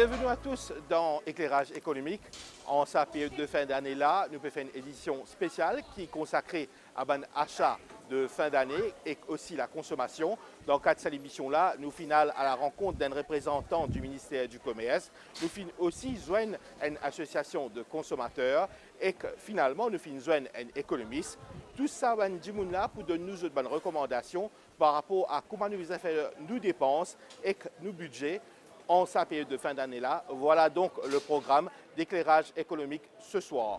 Bienvenue à tous dans Éclairage économique. En sa période de fin d'année là, nous pouvons faire une édition spéciale qui est consacrée à un achat de fin d'année et aussi la consommation. Dans le cadre de cette émission-là, nous finale à la rencontre d'un représentant du ministère du Commerce. Nous finissons aussi joindre une association de consommateurs et finalement nous finissons joindre un économiste. Tout ça va nous là pour donner nous de bonnes recommandations par rapport à comment nous faire nos dépenses et nos budgets en sa période de fin d'année là. Voilà donc le programme d'éclairage économique ce soir.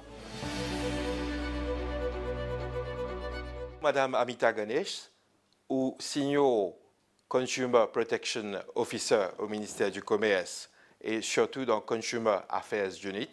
Madame Amita Ganesh, ou signaux Consumer Protection Officer au ministère du Commerce et surtout dans Consumer Affairs Unit.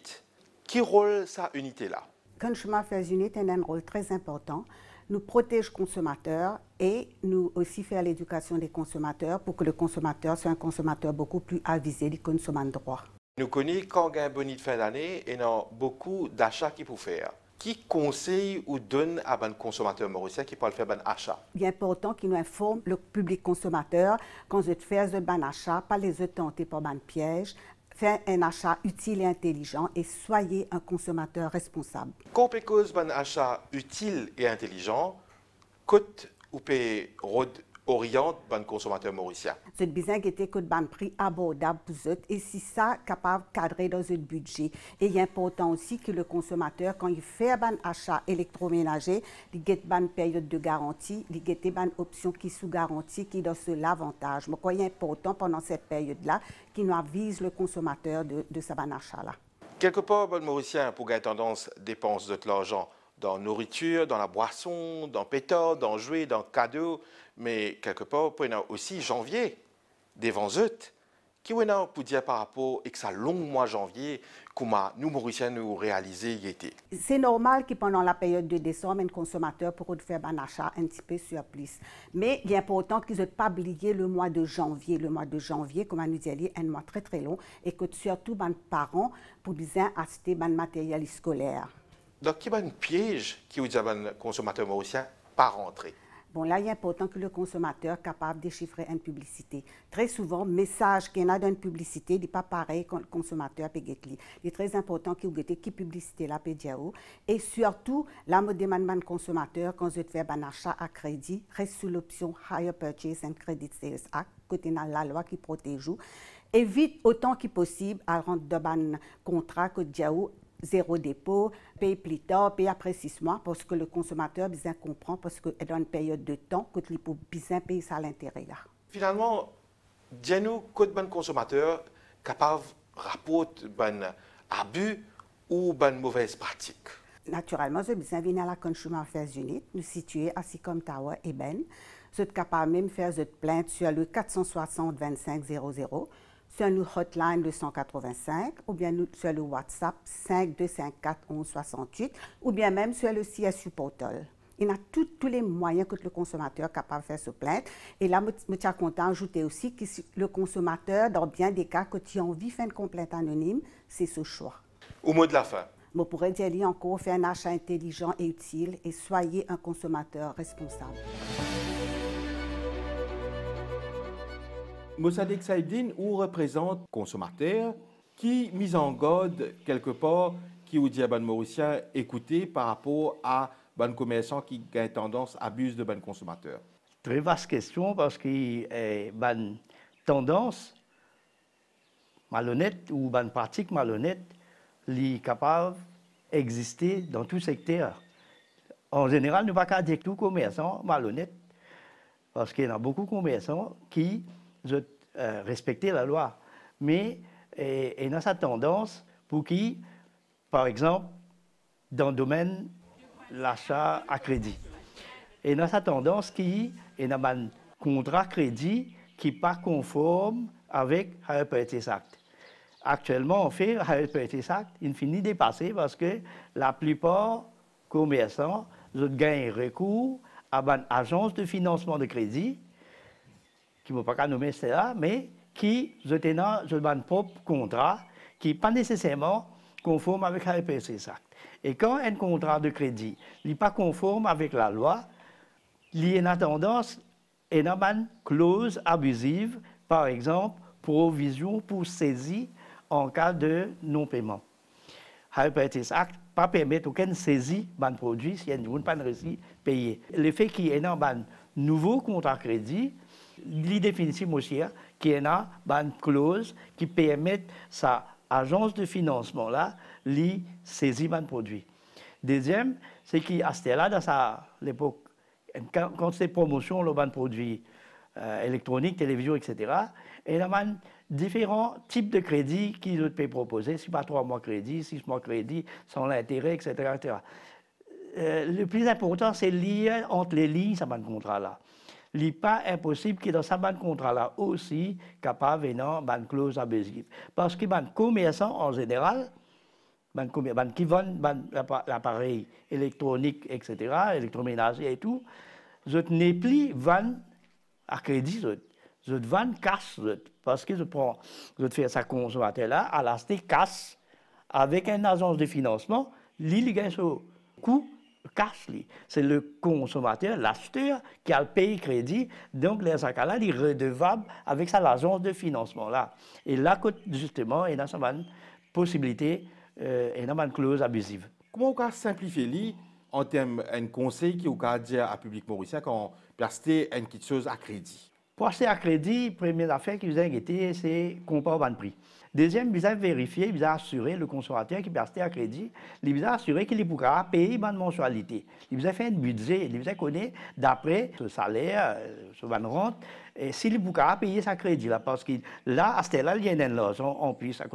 Qui rôle sa unité là Consumer Affairs Unit a un rôle très important nous protège consommateurs et nous aussi faire l'éducation des consommateurs pour que le consommateur soit un consommateur beaucoup plus avisé du consommant droit. Nous connaissons quand on a un de fin d'année et y a beaucoup d'achats qu'il faut faire. Qui conseille ou donne à un consommateur mauricien qui peut faire un achat Il est important qu'il nous informe le public consommateur quand je fais un achat, pas les autres tentés par un piège, Faites un achat utile et intelligent et soyez un consommateur responsable. faire un achat utile et intelligent, côte ou paye road oriente ban consommateur mauricien. cette bizarre était que ban prix abordable pour eux et si ça capable de cadrer dans un budget. Et il est important aussi que le consommateur quand il fait ban achat électroménager, il get ban période de garantie, il get ban option qui sous garantie qui dans ce l'avantage. Mais quoi est important pendant cette période là qu'il nous avise le consommateur de, de sa ban achat là. Quelque part, bon mauricien pour gagner tendance dépense de l'argent dans nourriture, dans la boisson, dans pétard, dans jouets, dans cadeaux, mais quelque part, il a aussi janvier, devant eux, qui est pour dire par rapport à ce long mois janvier, que nous, Mauriciens, nous réalisé C'est normal que pendant la période de décembre, un consommateur pourrait faire un achat un petit peu surplus. Mais il est important qu'ils ne pas oublier le mois de janvier. Le mois de janvier, comme nous dit, un mois très très long et que surtout, les ben, parents, pour bien acheter ben, matériel scolaire. Donc, il y a un piège qui vous dit le consommateur mauricien pas rentrer. Bon, là, il est important que le consommateur soit capable de chiffrer une publicité. Très souvent, le message qu'il y a dans une publicité n'est pas pareil que le consommateur peut Il est très important qu'il guette qui publicité la peut Et surtout, là, je demande au consommateur, quand vous fait un achat à crédit, reste sous l'option Higher Purchase and Credit Sales Act, côté de la loi qui protège. Évite autant que possible à rendre de ban contrat que Diao zéro dépôt, paye plus tard, paye après six mois, parce que le consommateur bien comprend, parce que dans une période de temps, que les bien payer ça l'intérêt là. Finalement, dis-nous que bon consommateur capable rapporte des abus ou des mauvaise pratique. Naturellement, je suis venu à la Consumer Affairs Unit, nous à Sicom Tower et Ben. Je suis capable même faire une plainte sur le 460 2500 sur le hotline 285 ou bien sur le WhatsApp 5254 ou bien même sur le CSU Portal. Il y a tous les moyens que le consommateur est capable de faire se plaindre. Et là, je tiens content d'ajouter aussi que le consommateur, dans bien des cas, que tu as envie de faire une complainte anonyme, c'est ce choix. Au mot de la fin. Je pourrais dire encore, faites un achat intelligent et utile et soyez un consommateur responsable. Mossadegh Saïdine ou représente consommateur qui mise en gode quelque part qui vous dit à ban Mauricien écoutez par rapport à ban commerçant qui a tendance abuse de ban consommateurs Très vaste question parce qu'il est ban tendance malhonnête ou ban pratique malhonnête est capable d'exister dans tout secteur. En général, nous ne pas dire tout commerçant malhonnête parce qu'il y a beaucoup de commerçants qui de euh, respecter la loi, mais et, y a sa tendance pour qui, par exemple, dans le domaine l'achat à crédit. Et a sa tendance qui est un contrat crédit qui n'est pas conforme avec le Purchase Act. Actuellement, en fait, le Purchase Act, il finit dépassé parce que la plupart des commerçants ont gagnent recours à une agence de financement de crédit qui ne vont pas nommer cela, mais qui, ont un propre contrat, qui n'est pas nécessairement conforme avec la RPC Act. Et quand un contrat de crédit n'est pas conforme avec la loi, il y a une tendance, et une clause abusive, par exemple, provision pour saisie en cas de non-paiement. La RPC Act pas permettre aucune saisie de produit s'il n'y a pas de récit payé. L'effet qui est ait un nouveau contrat de crédit, L'idée définitive aussi, hein, qui est une clause qui permet sa agence de financement là, lie saisir le produit. Deuxième, c'est qu'à là, dans l'époque, quand, ces c'est promotion, le ban produit euh, électronique, télévision, etc., il y a différents types de crédits qu'ils peuvent proposer, si pas trois mois crédit, six mois crédit, sans l'intérêt, etc. Euh, le plus important, c'est lire entre les lignes, ça, de contrat là il n'est pas impossible que dans ce contrat-là aussi, capable venant de clause abusive. Parce que les commerçants, en général, qui vendent l'appareil électronique, etc., électroménager et tout, ils ne plus pas à crédit, ils vendent casse, parce que je prends, je fais ça consommateur-là, à l'acheter casse, avec une agence de financement, au coût. C'est le consommateur, l'acheteur, qui a le payé crédit. Donc, les là il est avec ça, l'agence de financement-là. Et là, justement, il y a une possibilité, il euh, une clause abusive. Comment on peut simplifier en termes un conseil qui au dire à public mauricien quand acheter une chose à crédit? Pour acheter à crédit, première affaire vous a inquiété, c'est comparer les prix. Deuxième, vérifié, vérifier, a assurer le consommateur qui peut un crédit, il a assurer qu'il pourra payer bonne mensualité. Il a fait un budget, il a connaître d'après ce salaire, euh, ce rente, et s'il pourra payer sa crédit là, parce que là, à ce là il y a un on, puisse à un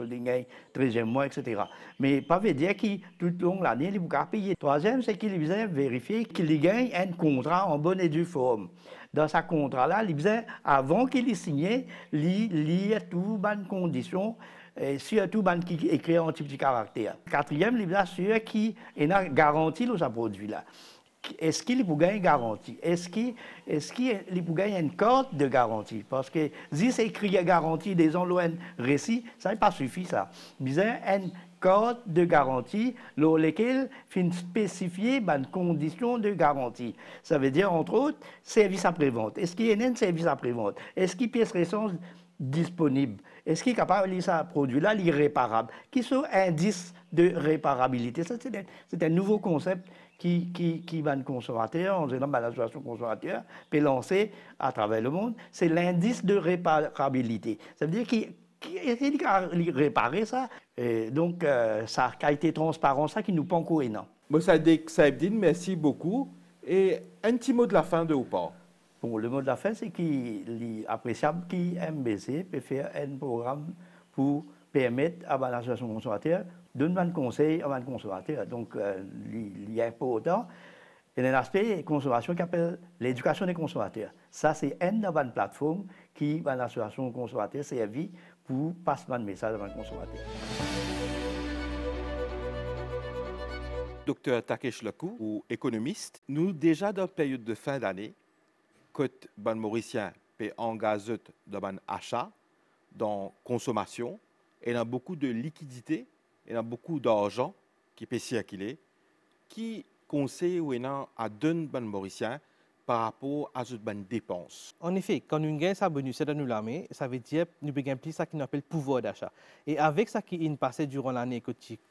13e mois, etc. Mais pas veut dire que tout au long de l'année, il pourra payer. Troisième, c'est qu'il vérifié vérifier qu'il gagne un contrat en bonne et due forme dans sa contrat-là, il avant qu'il ait signé, il a toutes bonnes conditions, et surtout bonnes qui écrit un type de caractère. Quatrième, il disait, sûr qui est garanti le ce produit-là. Est-ce qu'il peut gagner une garantie Est-ce qu'il est qu'il peut gagner une carte de garantie Parce que si c'est écrit garantie des un récit, ça n'est pas suffisant. Il a une code de garantie, dans lesquels fin spécifier une conditions de garantie. Ça veut dire, entre autres, service après-vente. Est-ce qu'il y a un service après-vente Est-ce qu'il y a pièce récente disponible Est-ce qu'il est capable de ça produit-là, l'irréparable Qui sont indices de réparabilité c'est un, nouveau concept qui, qui, qui va le consommateur, en général, l'association consommateur, peut lancer à travers le monde. C'est l'indice de réparabilité. Ça veut dire qu'il est capable de réparer ça et donc, euh, ça a été transparent, ça qui nous pend a été. Saïbdine, merci beaucoup. Et un petit mot de la fin de pas Bon, le mot de la fin, c'est qu'il est appréciable qui MBC peut faire un programme pour permettre à l'association consommateur de donner un conseil à un consommateur. Donc, euh, il y a pas autant. Il y a un aspect consommation qui appelle l'éducation des consommateurs. Ça, c'est une bonne plateforme qui, dans l'association consommateur, servi pour passer le message à la consommateur. Docteur Takesh Lekou, ou économiste, nous déjà dans la période de fin d'année, quand ban Mauricien en engager dans ban achat, dans consommation, et dans beaucoup de liquidités, et a beaucoup d'argent qui peut circuler, qui conseille ou à donner ban Mauricien par rapport à cette bonne dépense. En effet, quand nous gagnons ça bonus nous l'armée, ça veut dire que nous gagnons plus ça qu'on appelle pouvoir d'achat. Et avec ça qui est passé durant l'année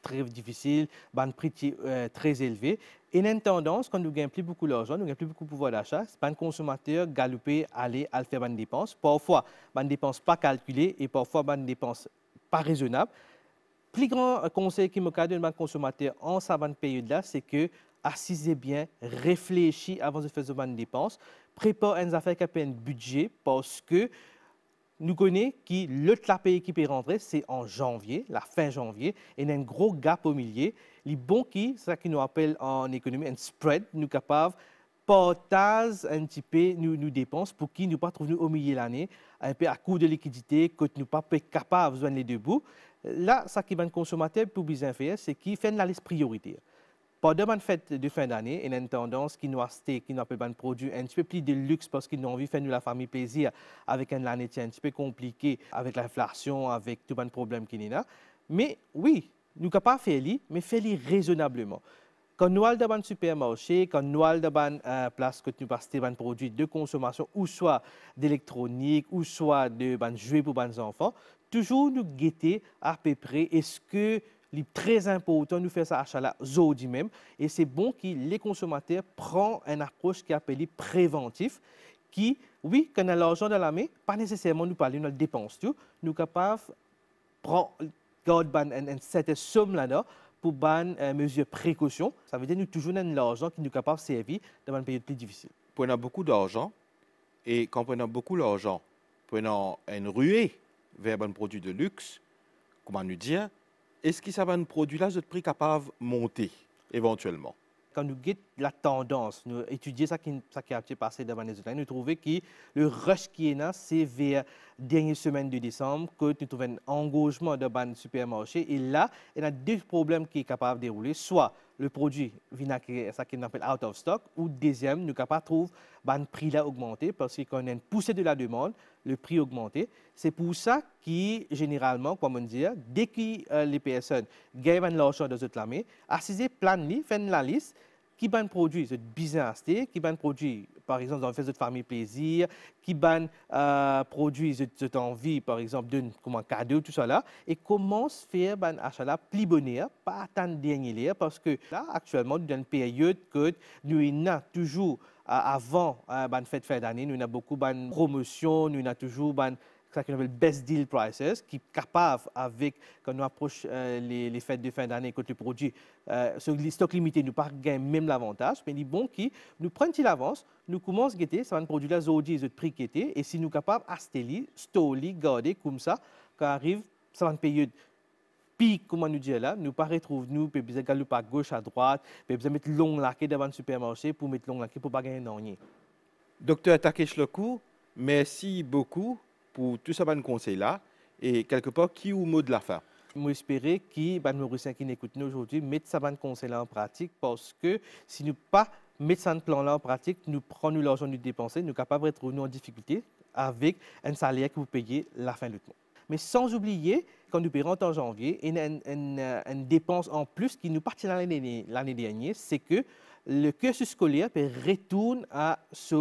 très difficile, un prix euh, très élevé, et une tendance, quand nous gagnons plus beaucoup d'argent, nous gagnons plus beaucoup de pouvoir d'achat, c'est un consommateur galopé, aller, à faire une dépense. Parfois, une dépense pas calculée et parfois une dépense pas raisonnable plus grand conseil qui me cadre une banque consommateur en pays période-là, c'est que assisez bien, réfléchissez avant de faire une dépense, préparez une affaire qui a un budget parce que nous connaissons que le pays qui peut rentrer, c'est en janvier, la fin janvier, et il y a un gros gap au milieu. Les bons qui, c'est ce nous appelle en économie un spread, nous capables portage un petit peu nous, nous dépenses pour qui nous pas au milieu de l'année, un peu à coût de liquidité, que nous pas capables de besoin les deux Là, ça qui est consommateur pour bien faire, c'est qu'il fait la liste prioritaire. Pendant la fête de fin d'année, il y a une tendance qui nous a qui nous a de produit un petit peu plus de luxe parce qu'ils ont envie de faire de la famille plaisir avec une année un petit peu compliquée, avec l'inflation, avec tout les problème qu'il y a. Mais oui, nous ne pouvons pas faire mais faire raisonnablement. Quand nous allons dans supermarché, quand nous allons dans euh, place que nous passons des produits de consommation, ou soit d'électronique, ou soit de jouets pour les enfants, toujours nous guetter à peu près est-ce que c'est très important nous faire ça achat là aujourd'hui même et c'est bon que les consommateurs prennent une approche qui est appelée préventive qui oui quand on a l'argent dans la main pas nécessairement nous parler de notre dépense nous nous capables prendre une, certaine somme là-dedans pour prendre euh, mesure précaution. Ça veut dire que nous toujours de l'argent qui nous capable de servir dans une période plus difficile. Prenons beaucoup d'argent et quand prenons beaucoup d'argent, prenant une ruée vers un produit de luxe, comment nous dire, est-ce que ça va un produit là, ce prix capable de monter éventuellement? Quand nous la tendance, nous étudier ça qui, ça qui a passé dans Venezuela, nous trouvons que le rush qui est là, c'est vers la dernière semaine de décembre que nous trouvons un engagement de ban supermarché. Et là, il y a deux problèmes qui sont capables de dérouler. Soit le produit vient ça qu'on appelle out of stock, ou deuxième, nous sommes capables de trouver le prix là augmenté parce qu'on a une poussée de la demande, le prix augmenté. C'est pour ça que, généralement, comment dire, dès que euh, les personnes gagnent l'argent dans autres année, assisez plan, faites la liste, qui ban produit cette business qui ban produit par exemple dans le fait de famille plaisir qui ban euh, produit cette envie par exemple d'un comment cadeau tout ça là et commence faire ban achat là plus bonheur pas tant dernier parce que là actuellement dans une période que nous n'a toujours euh, avant euh, ban fête fin d'année nous avons beaucoup ban promotion nous avons toujours ban ça qu'on appelle best deal prices, qui est capable avec quand nous approche euh, les, fêtes de fin d'année que les produit sur euh, les stocks limités, nous pas même l'avantage, mais dit bon qui nous prennent l'avance, nous commençons à guetter, ça va nous produire la les et prix qui étaient, et si nous capables d'acheter, stoli, garder comme ça, quand arrive, ça va nous payer comme on nous dit là, nous pas retrouve nous, puis nous galer gauche à droite, puis besoin mettre long laqué devant le supermarché pour mettre long laqué pour pas gagner d'argent. Docteur Takesh Loku, merci beaucoup pour tout ce conseil là et quelque part qui ou mot de la fin. Moi, espérer que les ben, Mauriciens qui nous écoutent aujourd'hui mettent ce conseil là en pratique parce que si nous pas mettre ce plan là en pratique, nous prenons l'argent nous dépenser, nous sommes capables de en difficulté avec un salaire que vous payez la fin du mois. Mais sans oublier, quand nous payons en janvier, une, euh, une dépense en plus qui nous partit l'année dernière, c'est que le cursus scolaire ben, retourne à sa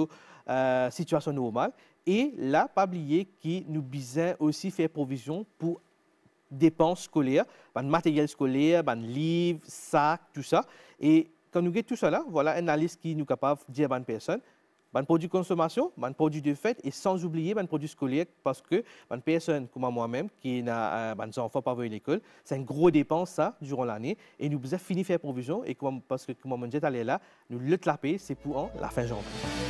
euh, situation normale et là, pas oublier qui nous besoin aussi faire provision pour dépenses scolaires, ben, matériel scolaire, ben, livres, sacs, tout ça. Et quand nous avons tout cela, voilà une analyse qui nous capable de dire à une personne, ben, produit consommation, ben, produit de fête et sans oublier ben, produit scolaire parce que ben, personne comme moi-même qui n'a euh, ben, enfants pas à l'école, c'est une grosse dépense ça durant l'année et nous avons fini faire provision et parce que comme on dit là, nous le taper, c'est pour la fin janvier.